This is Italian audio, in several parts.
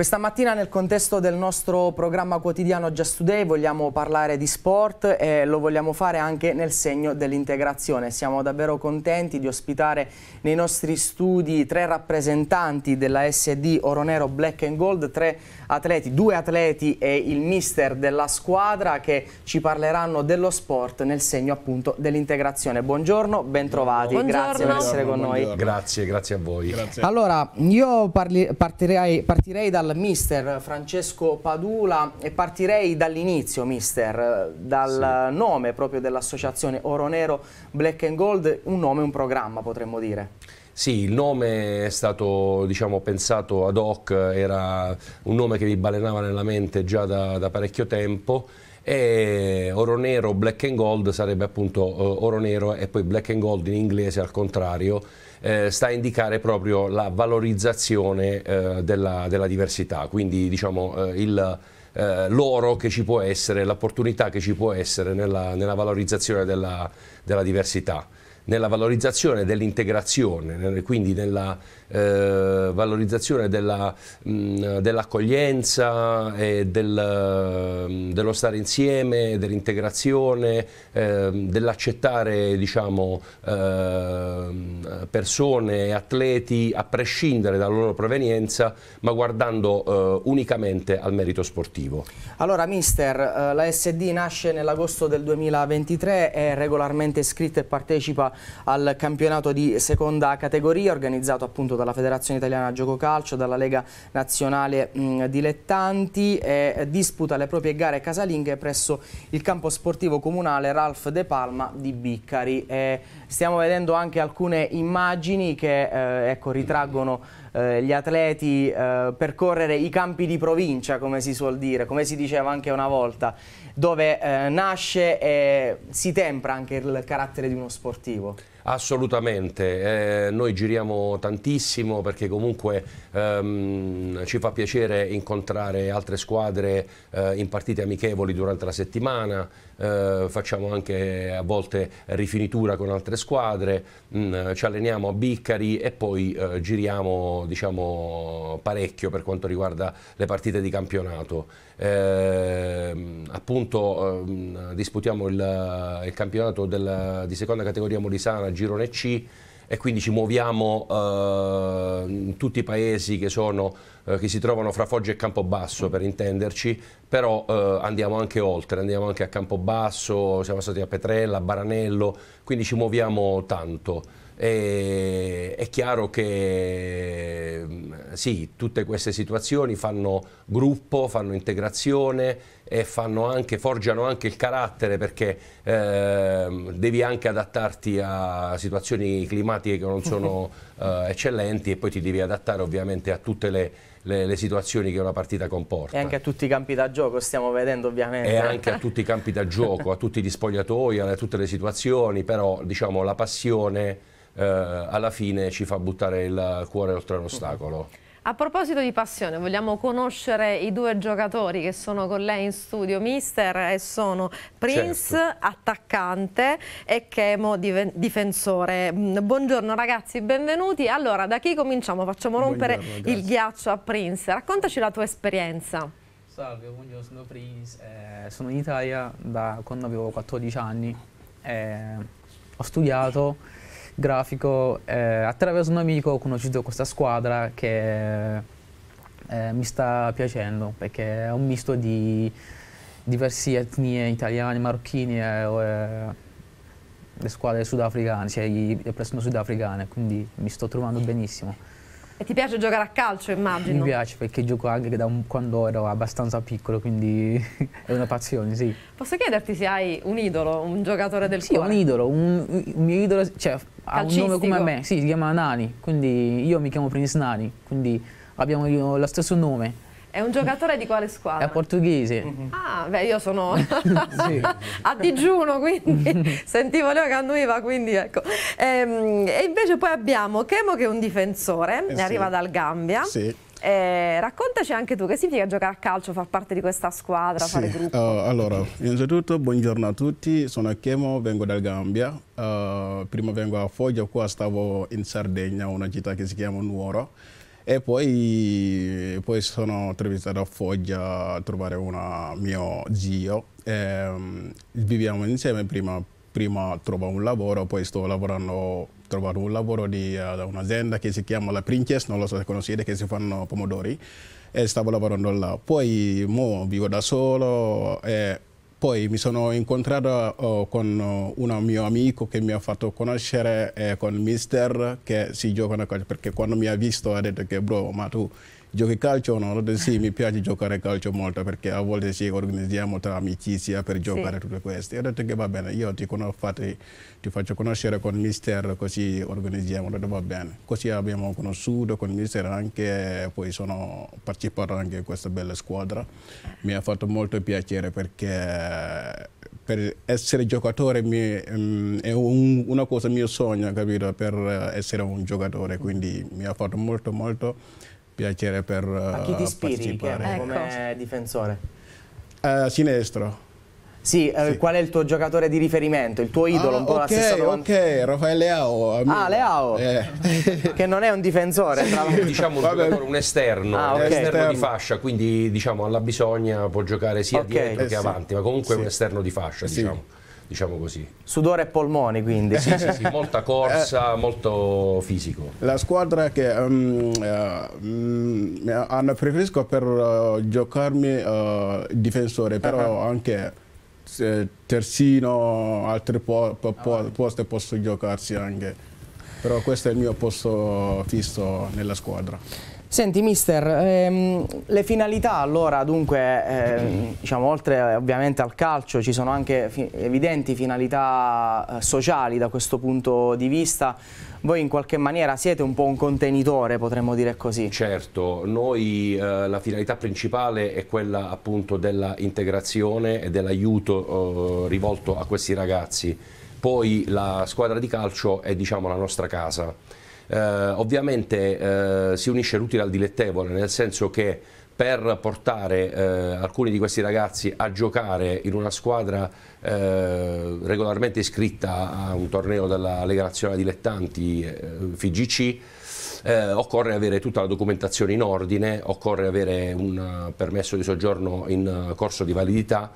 Questa mattina nel contesto del nostro programma quotidiano Just Today vogliamo parlare di sport e lo vogliamo fare anche nel segno dell'integrazione. Siamo davvero contenti di ospitare nei nostri studi tre rappresentanti della SD Oronero Black and Gold, tre atleti, due atleti e il mister della squadra che ci parleranno dello sport nel segno appunto dell'integrazione. Buongiorno, bentrovati, Buongiorno. grazie per essere con Buongiorno. noi. Grazie, grazie a voi. Grazie. Allora, io parli, partirei, partirei dal al mister Francesco Padula e partirei dall'inizio mister, eh, dal sì. nome proprio dell'associazione Oro Nero Black and Gold, un nome, un programma potremmo dire. Sì, il nome è stato diciamo, pensato ad hoc, era un nome che mi balenava nella mente già da, da parecchio tempo e oro nero, black and gold sarebbe appunto eh, oro nero e poi black and gold in inglese al contrario eh, sta a indicare proprio la valorizzazione eh, della, della, diversità, quindi diciamo eh, il eh, l'oro che ci può essere, l'opportunità che ci può essere nella, nella valorizzazione della, della diversità nella valorizzazione dell'integrazione, quindi nella eh, valorizzazione dell'accoglienza, dell del, dello stare insieme, dell'integrazione, eh, dell'accettare diciamo, eh, persone e atleti a prescindere dalla loro provenienza, ma guardando eh, unicamente al merito sportivo. Allora, mister, eh, la SD nasce nell'agosto del 2023, è regolarmente iscritta e partecipa al campionato di seconda categoria organizzato appunto dalla Federazione Italiana Gioco Calcio, dalla Lega Nazionale mh, mm, Dilettanti e disputa le proprie gare casalinghe presso il campo sportivo comunale Ralph De Palma di Biccari. E, Stiamo vedendo anche alcune immagini che eh, ecco, ritraggono eh, gli atleti eh, percorrere i campi di provincia, come si suol dire, come si diceva anche una volta, dove eh, nasce e si tempra anche il carattere di uno sportivo. Assolutamente, eh, noi giriamo tantissimo perché comunque ehm, ci fa piacere incontrare altre squadre eh, in partite amichevoli durante la settimana, eh, facciamo anche a volte rifinitura con altre squadre, mh, mm, ci alleniamo a Biccari e poi eh, giriamo diciamo, parecchio per quanto riguarda le partite di campionato. Ehm, appunto ehm, disputiamo il, il campionato del, di seconda categoria Molisana al girone C e quindi ci muoviamo eh, in tutti i paesi che, sono, eh, che, si trovano fra Foggia e Campobasso per intenderci, però eh, andiamo anche oltre, andiamo anche a Campobasso, siamo stati a Petrella, a Baranello, quindi ci muoviamo tanto. E, eh, è chiaro che mm, sì, tutte queste situazioni fanno gruppo, fanno integrazione e fanno anche, forgiano anche il carattere perché eh, devi anche adattarti a situazioni climatiche che non sono eh, eccellenti e poi ti devi adattare ovviamente a tutte le le, le, situazioni che una partita comporta. E anche a tutti i campi da gioco stiamo vedendo ovviamente. E anche a tutti i campi da gioco, a tutti gli spogliatoi, a tutte le situazioni, però diciamo la passione eh, alla fine ci fa buttare il cuore oltre l'ostacolo. A proposito di passione, vogliamo conoscere i due giocatori che sono con lei in studio, mister, e sono Prince, certo. attaccante, e Chemo, difensore. Mm, buongiorno ragazzi, benvenuti. Allora, da chi cominciamo? Facciamo rompere il ghiaccio a Prince. Raccontaci la tua esperienza. Salve, buongiorno, sono Prince. Eh, sono in Italia da quando avevo 14 anni. Eh, ho studiato grafico, eh, attraverso un amico ho conosciuto questa squadra che eh, mi sta piacendo perché è un misto di diverse etnie italiane, marocchine e eh, le squadre sudafricane, cioè le persone sudafricane, quindi mi sto trovando mm. benissimo. E ti piace giocare a calcio, immagino? Mi piace perché gioco anche da un, quando ero abbastanza piccolo, quindi è una passione, sì. Posso chiederti se hai un idolo, un giocatore del sì, cuore? Sì, un idolo, un, un, mio idolo, cioè ha un nome come me, sì, si chiama Nani, quindi io mi chiamo Prince Nani, quindi abbiamo lo stesso nome. È un giocatore di quale squadra? È portoghese. Mm-hmm. Ah, beh, io sono a digiuno, quindi mm-hmm. sentivo Leo che annuiva, quindi ecco. Ehm, e invece poi abbiamo Chemo che è un difensore, eh, sì. arriva dal Gambia. Sì. Eh, raccontaci anche tu, che significa giocare a calcio, far parte di questa squadra, sì. fare gruppo? Uh, allora, innanzitutto buongiorno a tutti, sono Chemo, vengo dal Gambia, uh, prima vengo a Foggia, qua stavo in Sardegna, una città che si chiama Nuoro. E poi, poi sono attraversato a Foggia a trovare una, mio zio. E, ehm, viviamo insieme, prima, prima trovo un lavoro, poi sto lavorando trovato un lavoro di, uh, un'azienda che si chiama La Princess, non lo so se conoscete, che si fanno pomodori e stavo lavorando là. Poi mo vivo da solo e poi mi sono incontrato eh, con eh, un mio amico che mi ha fatto conoscere eh, con il mister che si gioca una cosa, perché quando mi ha visto ha detto che bro, ma tu giochi calcio no? Sì, mi piace giocare calcio molto perché a volte ci organizziamo tra amicizia per giocare sì. tutte queste. Io ho detto che va bene, io ti, ti faccio conoscere con il mister così organizziamo, ho detto va bene. Così abbiamo conosciuto con il mister anche, poi sono partecipato anche a questa bella squadra. Mi ha fatto molto piacere perché per essere giocatore mi, um, è un, una cosa mio sogno, capito? Per essere un giocatore, quindi mi ha fatto molto molto piacere per A chi eh, ti ispiri ecco. come difensore? Uh, eh, sinistro. Sì, eh, sì. qual è il tuo giocatore di riferimento? Il tuo ah, idolo? Ah, un po' okay, la stessa Ok, Raffaele Leao. Amico. Ah, Leao. Eh. Che non è un difensore, tra diciamo un, giocatore, un esterno, ah, okay. un esterno, esterno di fascia, quindi diciamo alla bisogna può giocare sia okay. dietro eh, che sì. avanti, ma comunque sì. un esterno di fascia, diciamo diciamo così. Sudore e polmoni quindi. Eh, sì, sì, sì, molta corsa, eh, molto fisico. La squadra che um, uh, hanno preferisco per uh, giocarmi uh, difensore, però -huh. Ah, ah. anche terzino, altri po po ah, po posti posso giocarsi anche. Però questo è il mio posto fisso nella squadra. Senti mister, ehm, le finalità allora dunque, ehm, diciamo, oltre ovviamente al calcio ci sono anche fi evidenti finalità eh, sociali da questo punto di vista, voi in qualche maniera siete un po' un contenitore potremmo dire così. Certo, noi eh, la finalità principale è quella appunto dell'integrazione e dell'aiuto eh, rivolto a questi ragazzi, poi la squadra di calcio è diciamo la nostra casa eh, ovviamente eh, si unisce l'utile al dilettevole, nel senso che per portare eh, alcuni di questi ragazzi a giocare in una squadra eh, regolarmente iscritta a un torneo della Lega Nazionale Dilettanti eh, FGC eh, occorre avere tutta la documentazione in ordine, occorre avere un eh, permesso di soggiorno in corso di validità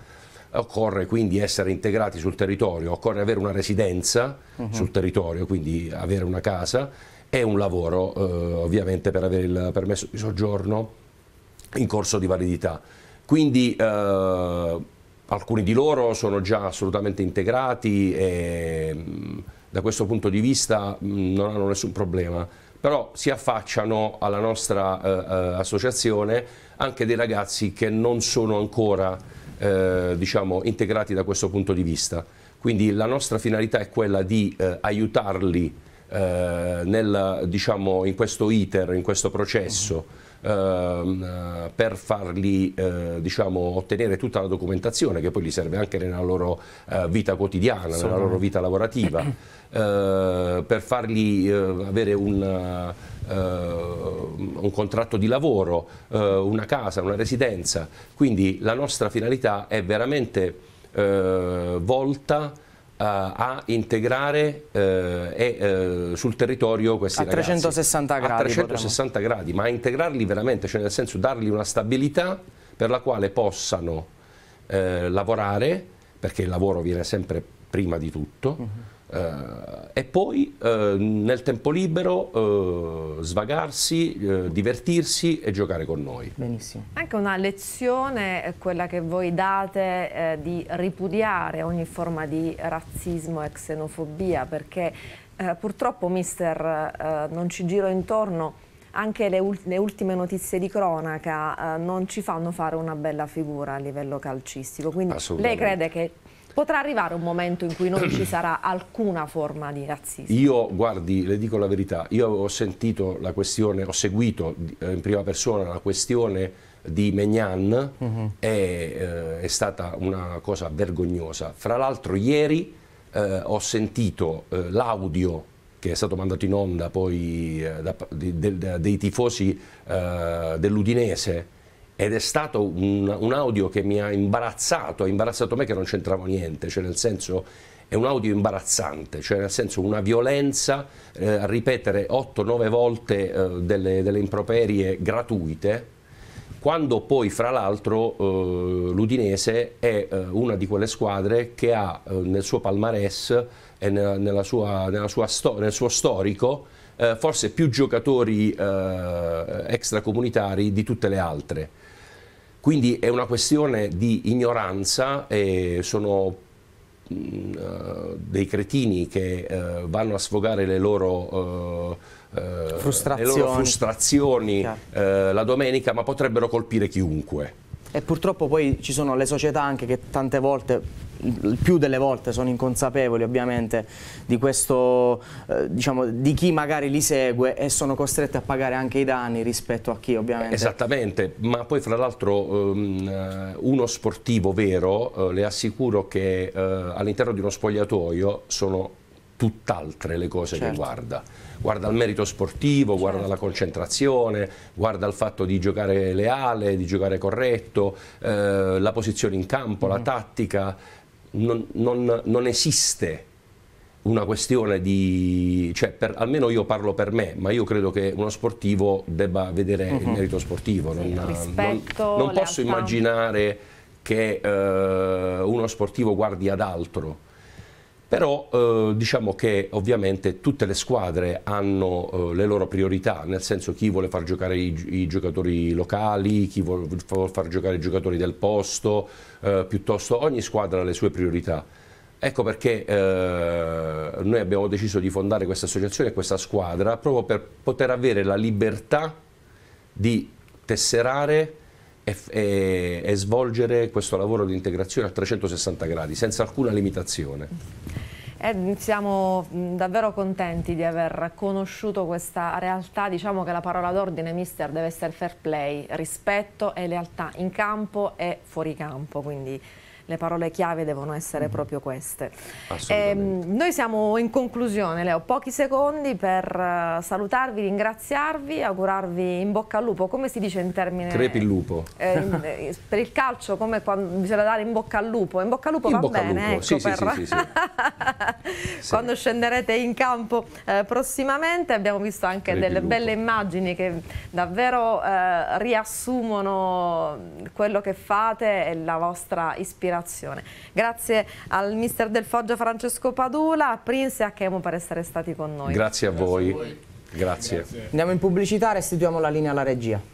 occorre quindi essere integrati sul territorio, occorre avere una residenza uh mhm. -huh. sul territorio, quindi avere una casa è un lavoro eh, ovviamente per avere il permesso di soggiorno in corso di validità. Quindi eh, alcuni di loro sono già assolutamente integrati e mm, da questo punto di vista mh, mm, non hanno nessun problema però si affacciano alla nostra eh, eh, associazione anche dei ragazzi che non sono ancora eh, diciamo, integrati da questo punto di vista. Quindi la nostra finalità è quella di eh, aiutarli eh, nel, diciamo, in questo iter, in questo processo, ehm, eh, per farli eh, diciamo, ottenere tutta la documentazione che poi gli serve anche nella loro eh, vita quotidiana, nella loro vita lavorativa, eh, per fargli avere un... un contratto di lavoro, una casa, una residenza. Quindi la nostra finalità è veramente uh, volta eh, a integrare eh, e, eh, sul territorio questi a ragazzi. 360 gradi. A 360 potremmo. gradi, ma a integrarli veramente, cioè nel senso dargli una stabilità per la quale possano lavorare, perché il lavoro viene sempre prima di tutto, uh mhm. -huh Uh, e poi uh, nel tempo libero uh, svagarsi, divertirsi e giocare con noi. Benissimo. Anche una lezione, quella che voi date, eh, di ripudiare ogni forma di razzismo e xenofobia, perché eh, purtroppo, mister, eh, non ci giro intorno, anche le, le, ultime notizie di cronaca eh, non ci fanno fare una bella figura a livello calcistico. Quindi lei crede che Potrà arrivare un momento in cui non ci sarà alcuna forma di razzismo? Io, guardi, le dico la verità, io ho sentito la questione, ho seguito eh, in prima persona la questione di Megnan uh mhm. -huh. e, eh, è stata una cosa vergognosa. Fra l'altro ieri eh, ho sentito eh, l'audio che è stato mandato in onda poi eh, da, di, del, dei tifosi eh, dell'Udinese ed è stato un, un, audio che mi ha imbarazzato, ha imbarazzato me che non c'entravo niente, cioè nel senso è un audio imbarazzante, cioè nel senso una violenza, eh, ripetere 8-9 volte eh, delle, delle, improperie gratuite, quando poi fra l'altro eh, l'Udinese è eh, una di quelle squadre che ha eh, nel suo palmarès e nella, nella sua, nella sua sto, nel suo storico eh, forse più giocatori extracomunitari di tutte le altre. Quindi è una questione di ignoranza, e sono mh, mm, eh, dei cretini che eh, vanno a sfogare le loro... Eh, frustrazioni, eh, le loro frustrazioni eh, la domenica, ma potrebbero colpire chiunque. E purtroppo poi ci sono le società anche che tante volte più delle volte sono inconsapevoli ovviamente di questo, eh, diciamo, di chi magari li segue e sono costretti a pagare anche i danni rispetto a chi ovviamente. Esattamente, ma poi fra l'altro um, uno sportivo vero, uh, le assicuro che uh, all'interno di uno spogliatoio sono tutt'altre le cose certo. che guarda. Guarda il merito sportivo, certo. guarda la concentrazione, guarda il fatto di giocare leale, di giocare corretto, eh, la posizione in campo, mm. la mm-hmm. tattica, non, non, non esiste una questione di, cioè per, almeno io parlo per me, ma io credo che uno sportivo debba vedere uh -huh. il mhm. merito sportivo, sì, non, non, non posso immaginare che eh, uno sportivo guardi ad altro però eh, diciamo che ovviamente tutte le squadre hanno eh, le loro priorità, nel senso chi vuole far giocare i, i giocatori locali, chi vuole far giocare i giocatori del posto, eh, piuttosto ogni squadra ha le sue priorità. Ecco perché eh, noi abbiamo deciso di fondare questa associazione questa squadra proprio per poter avere la libertà di tesserare e, e, e svolgere questo lavoro di integrazione a 360 gradi, senza alcuna limitazione. Eh, siamo mm, davvero contenti di aver conosciuto questa realtà, diciamo che la parola d'ordine mister deve essere fair play, rispetto e lealtà in campo e fuori campo, quindi le parole chiave devono essere mhm. proprio queste. Eh, noi siamo in conclusione, Leo, pochi secondi per eh, salutarvi, ringraziarvi, augurarvi in bocca al lupo, come si dice in termini... Crepi il lupo. Eh, eh per il calcio, come quando bisogna dare in bocca al lupo, in bocca al lupo in va bene, lupo. Ecco, sì, per... sì, sì, quando scenderete in campo eh, prossimamente, abbiamo visto anche Crepi delle belle immagini che davvero eh, riassumono quello che fate e la vostra ispirazione coordinazione. Grazie al mister del Foggia Francesco Padula, a Prince e a Chemo per essere stati con noi. Grazie a voi. Grazie. Grazie. Andiamo in pubblicità, restituiamo la linea alla regia.